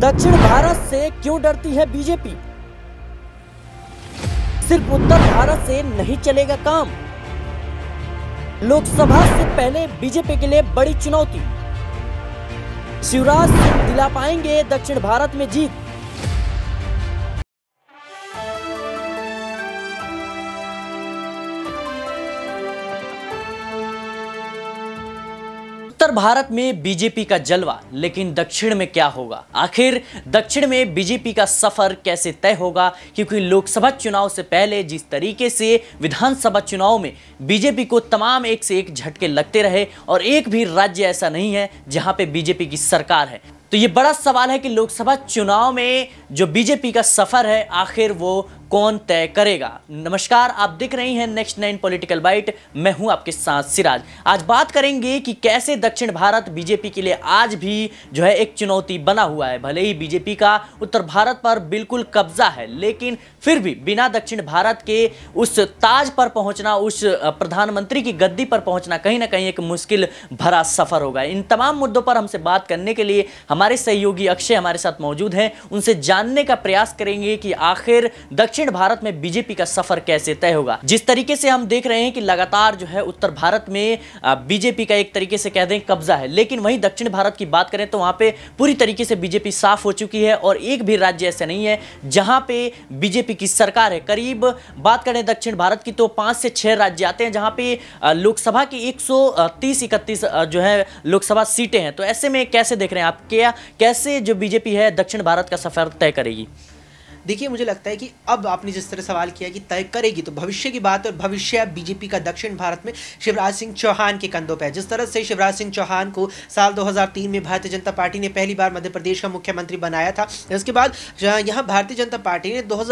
दक्षिण भारत से क्यों डरती है बीजेपी सिर्फ उत्तर भारत से नहीं चलेगा काम लोकसभा से पहले बीजेपी के लिए बड़ी चुनौती शिवराज सिंह दिला पाएंगे दक्षिण भारत में जीत उत्तर भारत में बीजेपी का जलवा लेकिन दक्षिण में क्या होगा आखिर दक्षिण में बीजेपी का सफर कैसे तय होगा क्योंकि लोकसभा चुनाव से पहले जिस तरीके से विधानसभा चुनाव में बीजेपी को तमाम एक से एक झटके लगते रहे और एक भी राज्य ऐसा नहीं है जहां पे बीजेपी की सरकार है तो ये बड़ा सवाल है कि लोकसभा चुनाव में जो बीजेपी का सफर है आखिर वो कौन तय करेगा नमस्कार आप देख रहे हैं नेक्स्ट नाइन पॉलिटिकल बाइट मैं हूं आपके साथ सिराज आज बात करेंगे कि कैसे दक्षिण भारत बीजेपी के लिए आज भी जो है एक चुनौती बना हुआ है भले ही बीजेपी का उत्तर भारत पर बिल्कुल कब्जा है लेकिन फिर भी बिना दक्षिण भारत के उस ताज पर पहुंचना उस प्रधानमंत्री की गद्दी पर पहुंचना कहीं ना कहीं एक मुश्किल भरा सफर होगा इन तमाम मुद्दों पर हमसे बात करने के लिए हमारे सहयोगी अक्षय हमारे साथ मौजूद हैं उनसे जानने का प्रयास करेंगे कि आखिर दक्षिण दक्षिण भारत में बीजेपी का सफर कैसे तय होगा जिस तरीके से हम देख रहे हैं कि लगातार जो है उत्तर भारत में बीजेपी का एक तरीके से कह दें कब्जा है लेकिन वहीं दक्षिण भारत की बात करें तो वहां पे पूरी तरीके से बीजेपी साफ हो चुकी है और एक भी राज्य ऐसे नहीं है जहां पे बीजेपी की सरकार है करीब बात करें दक्षिण भारत की तो पांच से छह राज्य आते हैं जहां पे लोकसभा की एक सौ जो है लोकसभा सीटें हैं तो ऐसे में कैसे देख रहे हैं आप क्या कैसे जो बीजेपी है दक्षिण भारत का सफर तय करेगी देखिए मुझे लगता है कि अब आपने जिस तरह सवाल किया कि तय करेगी तो भविष्य की बात और भविष्य बीजेपी का दक्षिण भारत में शिवराज सिंह चौहान के कंधों पर जिस तरह से शिवराज सिंह चौहान को साल 2003 में भारतीय जनता पार्टी ने पहली बार मध्य प्रदेश का मुख्यमंत्री बनाया था इसके बाद यहाँ भारतीय जनता पार्टी ने दो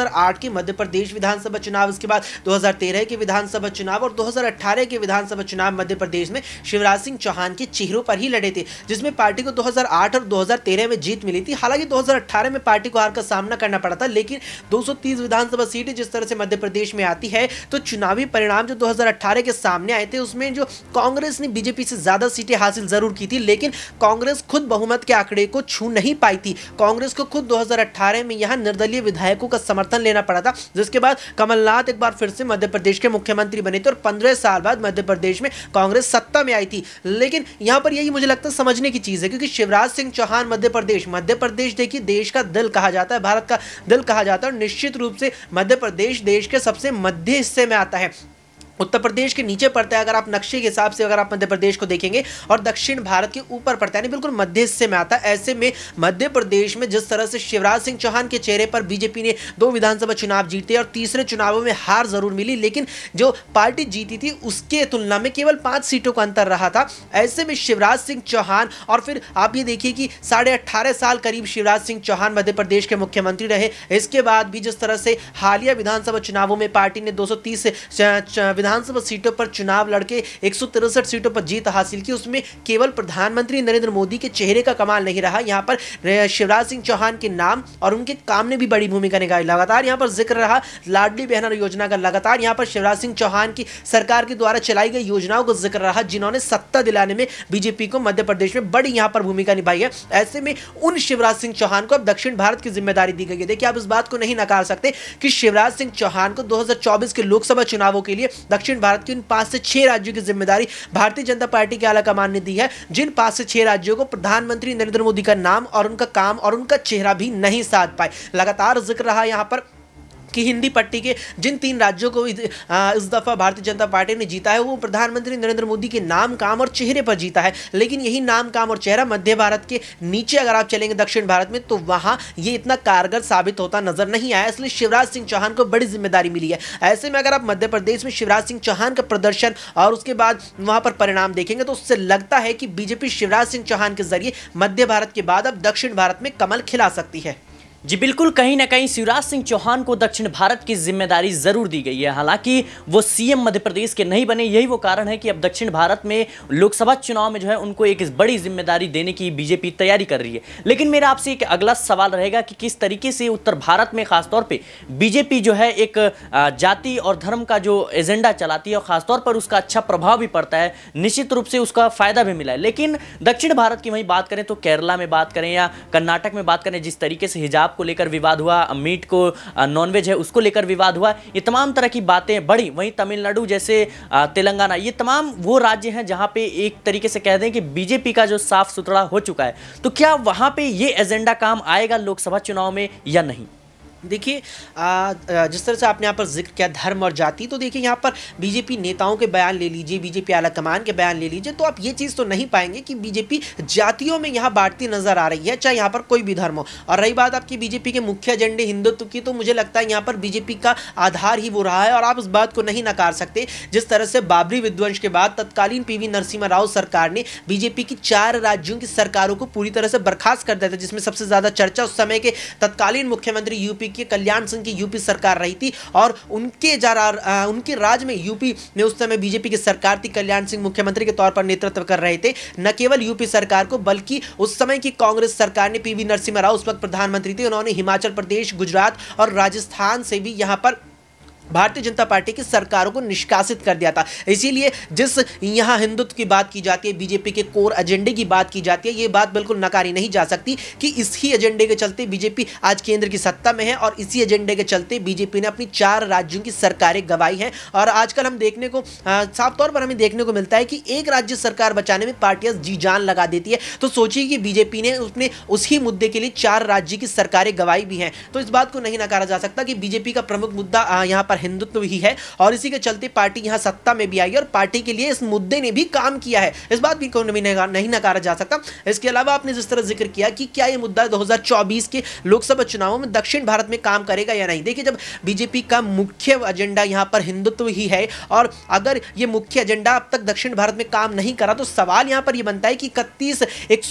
के मध्य प्रदेश विधानसभा चुनाव उसके बाद दो के विधानसभा चुनाव और दो के विधानसभा चुनाव मध्य प्रदेश में शिवराज सिंह चौहान के चेहरों पर ही लड़े थे जिसमें पार्टी को 2008 और 2013 में जीत मिली थी हालांकि 2018 में पार्टी को हार का सामना करना पड़ा था लेकिन 230 विधानसभा सीटें जिस तरह से मध्य प्रदेश में आती है तो चुनावी परिणाम जो 2018 के सामने आए थे उसमें जो कांग्रेस ने बीजेपी से ज़्यादा सीटें हासिल ज़रूर की थी लेकिन कांग्रेस खुद बहुमत के आंकड़े को छू नहीं पाई थी कांग्रेस को खुद दो में यहाँ निर्दलीय विधायकों का समर्थन लेना पड़ा था जिसके बाद कमलनाथ एक बार फिर से मध्य प्रदेश के मुख्यमंत्री बने थे और पंद्रह साल बाद मध्य प्रदेश में कांग्रेस सत्ता में आई थी लेकिन यहाँ पर यही मुझे लगता है समझने की चीज़ है क्योंकि शिवराज सिंह चौहान मध्य प्रदेश मध्य प्रदेश देखिए देश का दिल कहा जाता है भारत का दिल कहा कहा जाता है और निश्चित रूप से मध्य प्रदेश देश के सबसे मध्य हिस्से में आता है उत्तर प्रदेश के नीचे पड़ता है अगर आप नक्शे के हिसाब से अगर आप मध्य प्रदेश को देखेंगे और दक्षिण भारत के ऊपर पड़ता है यानी बिल्कुल मध्य हिस्से में आता है ऐसे में मध्य प्रदेश में जिस तरह से शिवराज सिंह चौहान के चेहरे पर बीजेपी ने दो विधानसभा चुनाव जीते और तीसरे चुनावों में हार जरूर मिली लेकिन जो पार्टी जीती थी उसके तुलना में केवल पाँच सीटों का अंतर रहा था ऐसे में शिवराज सिंह चौहान और फिर आप ये देखिए कि साढ़े साल करीब शिवराज सिंह चौहान मध्य प्रदेश के मुख्यमंत्री रहे इसके बाद भी जिस तरह से हालिया विधानसभा चुनावों में पार्टी ने दो सौ विधानसभा सीटों पर चुनाव लड़के एक सीटों पर जीत हासिल की उसमें केवल प्रधानमंत्री नरेंद्र मोदी के चेहरे का कमाल नहीं रहा यहाँ पर शिवराज सिंह चौहान के नाम और उनके काम ने भी बड़ी भूमिका निभाई लगातार यहाँ पर जिक्र रहा लाडली बहन योजना का लगातार यहाँ पर शिवराज सिंह चौहान की सरकार के द्वारा चलाई गई योजनाओं का जिक्र रहा जिन्होंने सत्ता दिलाने में बीजेपी को मध्य प्रदेश में बड़ी यहाँ पर भूमिका निभाई है ऐसे में उन शिवराज सिंह चौहान को अब दक्षिण भारत की जिम्मेदारी दी गई है देखिए आप इस बात को नहीं नकार सकते कि शिवराज सिंह चौहान को 2024 के लोकसभा चुनावों के लिए दक्षिण भारत की उन पांच से छह राज्यों की जिम्मेदारी भारतीय जनता पार्टी के कमान ने दी है जिन पांच से छह राज्यों को प्रधानमंत्री नरेंद्र मोदी का नाम और उनका काम और उनका चेहरा भी नहीं साध पाए लगातार जिक्र रहा यहां पर कि हिंदी पट्टी के जिन तीन राज्यों को इस दफ़ा भारतीय जनता पार्टी ने जीता है वो प्रधानमंत्री नरेंद्र मोदी के नाम काम और चेहरे पर जीता है लेकिन यही नाम काम और चेहरा मध्य भारत के नीचे अगर आप चलेंगे दक्षिण भारत में तो वहाँ ये इतना कारगर साबित होता नजर नहीं आया इसलिए शिवराज सिंह चौहान को बड़ी जिम्मेदारी मिली है ऐसे में अगर आप मध्य प्रदेश में शिवराज सिंह चौहान का प्रदर्शन और उसके बाद वहाँ पर परिणाम देखेंगे तो उससे लगता है कि बीजेपी शिवराज सिंह चौहान के जरिए मध्य भारत के बाद अब दक्षिण भारत में कमल खिला सकती है जी बिल्कुल कहीं ना कहीं शिवराज सिंह चौहान को दक्षिण भारत की जिम्मेदारी जरूर दी गई है हालांकि वो सीएम मध्य प्रदेश के नहीं बने यही वो कारण है कि अब दक्षिण भारत में लोकसभा चुनाव में जो है उनको एक बड़ी जिम्मेदारी देने की बीजेपी तैयारी कर रही है लेकिन मेरा आपसे एक अगला सवाल रहेगा कि किस तरीके से उत्तर भारत में खासतौर पर बीजेपी जो है एक जाति और धर्म का जो एजेंडा चलाती है और खासतौर पर उसका अच्छा प्रभाव भी पड़ता है निश्चित रूप से उसका फायदा भी मिला है लेकिन दक्षिण भारत की वहीं बात करें तो केरला में बात करें या कर्नाटक में बात करें जिस तरीके से हिजाब को लेकर विवाद हुआ मीट को नॉनवेज है उसको लेकर विवाद हुआ ये तमाम तरह की बातें बढ़ी वहीं तमिलनाडु जैसे तेलंगाना ये तमाम वो राज्य हैं जहाँ पे एक तरीके से कह दें कि बीजेपी का जो साफ सुथरा हो चुका है तो क्या वहाँ पर ये एजेंडा काम आएगा लोकसभा चुनाव में या नहीं देखिए जिस तरह से आपने यहाँ पर जिक्र किया धर्म और जाति तो देखिए यहाँ पर बीजेपी नेताओं के बयान ले लीजिए बीजेपी आला कमान के बयान ले लीजिए तो आप ये चीज़ तो नहीं पाएंगे कि बीजेपी जातियों में यहाँ बांटती नजर आ रही है चाहे यहाँ पर कोई भी धर्म हो और रही बात आपकी बीजेपी के मुख्य एजेंडे हिंदुत्व की तो मुझे लगता है यहाँ पर बीजेपी का आधार ही वो रहा है और आप उस बात को नहीं नकार सकते जिस तरह से बाबरी विध्वंस के बाद तत्कालीन पी नरसिम्हा राव सरकार ने बीजेपी की चार राज्यों की सरकारों को पूरी तरह से बर्खास्त कर दिया था जिसमें सबसे ज़्यादा चर्चा उस समय के तत्कालीन मुख्यमंत्री यूपी देखिए कल्याण सिंह की यूपी सरकार रही थी और उनके जरा उनके राज में यूपी में उस समय बीजेपी की सरकार थी कल्याण सिंह मुख्यमंत्री के तौर पर नेतृत्व कर रहे थे न केवल यूपी सरकार को बल्कि उस समय की कांग्रेस सरकार ने पीवी नरसिम्हा राव उस वक्त प्रधानमंत्री थे उन्होंने हिमाचल प्रदेश गुजरात और राजस्थान से भी यहाँ पर भारतीय जनता पार्टी की सरकारों को निष्कासित कर दिया था इसीलिए जिस यहाँ हिंदुत्व की बात की जाती है बीजेपी के कोर एजेंडे की बात की जाती है ये बात बिल्कुल नकारी नहीं जा सकती कि इसी एजेंडे के चलते बीजेपी आज केंद्र की सत्ता में है और इसी एजेंडे के चलते बीजेपी ने अपनी चार राज्यों की सरकारें गवाई हैं और आजकल हम देखने को साफ तौर पर हमें देखने को मिलता है कि एक राज्य सरकार बचाने में पार्टियां जी जान लगा देती है तो सोचिए कि बीजेपी ने उसने उसी मुद्दे के लिए चार राज्य की सरकारें गवाई भी हैं तो इस बात को नहीं नकारा जा सकता कि बीजेपी का प्रमुख मुद्दा यहाँ पर पर हिंदुत्व ही है और इसी के चलते पार्टी यहाँ सत्ता में भी आई और पार्टी के लिए इस मुद्दे ने भी काम किया है इस बात भी नहीं नकारा जा सकता इसके अलावा आपने जिस तरह जिक्र किया कि क्या यह मुद्दा दो के लोकसभा चुनावों में दक्षिण भारत में काम करेगा या नहीं देखिए जब बीजेपी का मुख्य एजेंडा यहाँ पर हिंदुत्व ही है और अगर ये मुख्य एजेंडा अब तक दक्षिण भारत में काम नहीं करा तो सवाल यहाँ पर यह बनता है कि इकतीस एक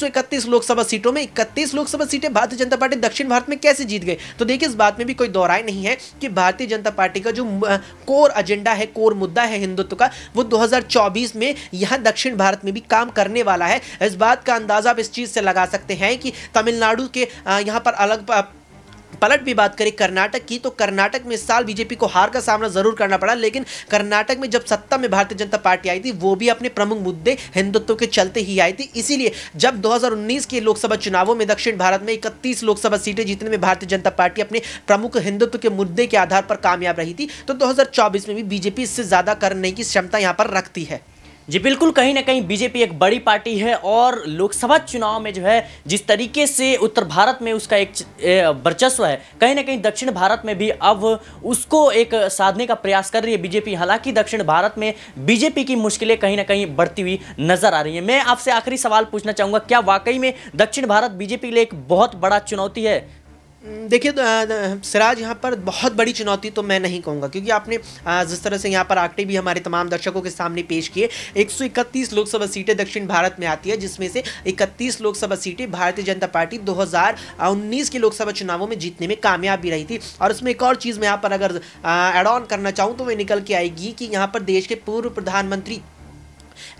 लोकसभा सीटों में इकतीस लोकसभा सीटें भारतीय जनता पार्टी दक्षिण भारत में कैसे जीत गए तो देखिए इस बात में भी कोई दोहराई नहीं है कि भारतीय जनता पार्टी का जो कोर एजेंडा है कोर मुद्दा है हिंदुत्व का वो 2024 में यहाँ दक्षिण भारत में भी काम करने वाला है इस बात का अंदाज़ा आप इस चीज़ से लगा सकते हैं कि तमिलनाडु के यहाँ पर अलग पलट भी बात करें कर्नाटक की तो कर्नाटक में इस साल बीजेपी को हार का सामना जरूर करना पड़ा लेकिन कर्नाटक में जब सत्ता में भारतीय जनता पार्टी आई थी वो भी अपने प्रमुख मुद्दे हिंदुत्व के चलते ही आई थी इसीलिए जब 2019 के लोकसभा चुनावों में दक्षिण भारत में इकतीस लोकसभा सीटें जीतने में भारतीय जनता पार्टी अपने प्रमुख हिंदुत्व के मुद्दे के आधार पर कामयाब रही थी तो दो में भी बीजेपी इससे ज़्यादा करने की क्षमता यहाँ पर रखती है जी बिल्कुल कहीं ना कहीं बीजेपी एक बड़ी पार्टी है और लोकसभा चुनाव में जो है जिस तरीके से उत्तर भारत में उसका एक वर्चस्व है कहीं ना कहीं दक्षिण भारत में भी अब उसको एक साधने का प्रयास कर रही है बीजेपी हालांकि दक्षिण भारत में बीजेपी की मुश्किलें कहीं ना कहीं बढ़ती हुई नजर आ रही है मैं आपसे आखिरी सवाल पूछना चाहूँगा क्या वाकई में दक्षिण भारत बीजेपी के लिए एक बहुत बड़ा चुनौती है हम्म, देखिए सिराज यहाँ पर बहुत बड़ी चुनौती तो मैं नहीं कहूँगा क्योंकि आपने जिस तरह से यहाँ पर आंकड़े भी हमारे तमाम दर्शकों के सामने पेश किए 131 लोकसभा सीटें दक्षिण भारत में आती है जिसमें से 31 लोकसभा सीटें भारतीय जनता पार्टी 2019 के लोकसभा चुनावों में जीतने में कामयाब भी रही थी और उसमें एक और चीज़ मैं यहाँ पर अगर एड ऑन करना चाहूँ तो वह निकल के आएगी कि यहाँ पर देश के पूर्व प्रधानमंत्री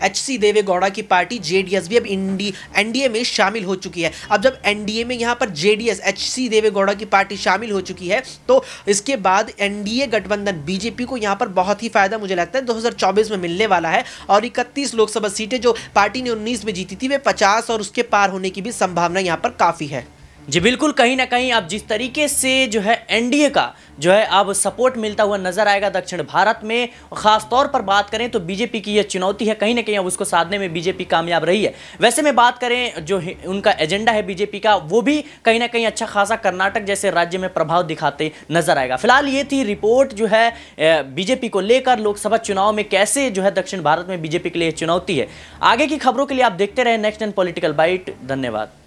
एच सी देवे गौड़ा की पार्टी जेडीएस भी अब इंडी एनडीए में शामिल हो चुकी है अब जब एनडीए में यहाँ पर जेडीएस एच सी देवे गौड़ा की पार्टी शामिल हो चुकी है तो इसके बाद एनडीए गठबंधन बीजेपी को यहाँ पर बहुत ही फायदा मुझे लगता है 2024 में मिलने वाला है और इकतीस लोकसभा सीटें जो पार्टी ने उन्नीस में जीती थी वे पचास और उसके पार होने की भी संभावना यहाँ पर काफ़ी है जी बिल्कुल कहीं ना कहीं आप जिस तरीके से जो है एनडीए का जो है अब सपोर्ट मिलता हुआ नजर आएगा दक्षिण भारत में खास तौर पर बात करें तो बीजेपी की यह चुनौती है कहीं ना कहीं अब उसको साधने में बीजेपी कामयाब रही है वैसे में बात करें जो उनका एजेंडा है बीजेपी का वो भी कहीं ना कहीं अच्छा खासा कर्नाटक जैसे राज्य में प्रभाव दिखाते नजर आएगा फिलहाल ये थी रिपोर्ट जो है बीजेपी को लेकर लोकसभा चुनाव में कैसे जो है दक्षिण भारत में बीजेपी के लिए चुनौती है आगे की खबरों के लिए आप देखते रहे नेक्स्ट एंड पॉलिटिकल बाइट धन्यवाद